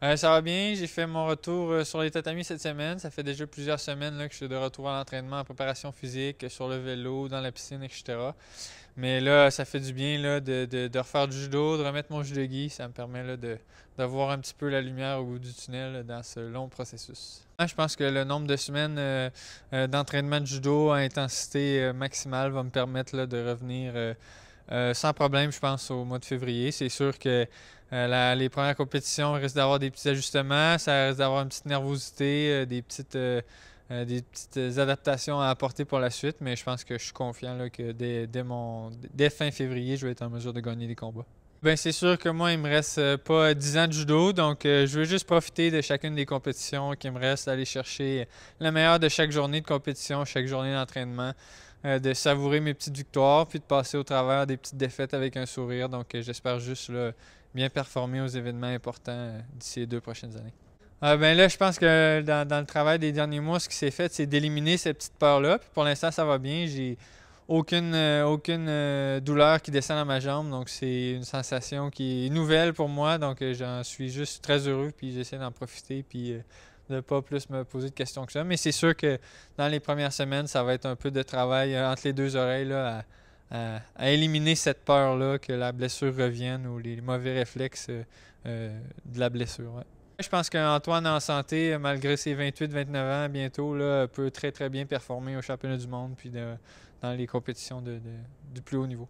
ça va bien, j'ai fait mon retour euh, sur les tatamis cette semaine. Ça fait déjà plusieurs semaines que je suis de retour à l'entraînement, en préparation physique, euh, sur le vélo, dans la piscine, etc. Mais là, ça fait du bien de, refaire du judo, de remettre mon judogi. Ça me permet de, d'avoir un petit peu la lumière au bout du tunnel dans ce long processus. Je pense que le nombre de semaines euh, d'entraînement de judo à intensité maximale va me permettre de revenir. Euh, sans problème, je pense, au mois de février. C'est sûr que euh, les premières compétitions risquent d'avoir des petits ajustements, ça risque d'avoir une petite nervosité, euh, des petites. adaptations à apporter pour la suite, mais je pense que je suis confiant que dès, fin février, je vais être en mesure de gagner des combats. Ben, c'est sûr que moi, il me reste pas 10 ans de judo, donc je vais juste profiter de chacune des compétitions qui me reste, aller chercher la meilleure de chaque journée de compétition, chaque journée d'entraînement. Euh, de savourer mes petites victoires, puis de passer au travers des petites défaites avec un sourire. Donc, euh, j'espère juste bien performer aux événements importants euh, d'ici les deux prochaines années. Ah, ben là, je pense que dans, le travail des derniers mois, ce qui s'est fait, c'est d'éliminer cette petite peur-là. pour l'instant, ça va bien. J'ai aucune, aucune douleur qui descend dans ma jambe. Donc, c'est une sensation qui est nouvelle pour moi. Donc, j'en suis juste très heureux. Puis j'essaie d'en profiter. Puis de pas plus me poser de questions que ça. Mais c'est sûr que dans les premières semaines, ça va être un peu de travail euh, entre les deux oreilles à, éliminer cette peur-là que la blessure revienne ou les mauvais réflexes euh, euh, de la blessure. Je pense qu'Antoine en santé, malgré ses 28-29 ans bientôt, peut très très bien performer au championnat du monde puis dans les compétitions de, du plus haut niveau.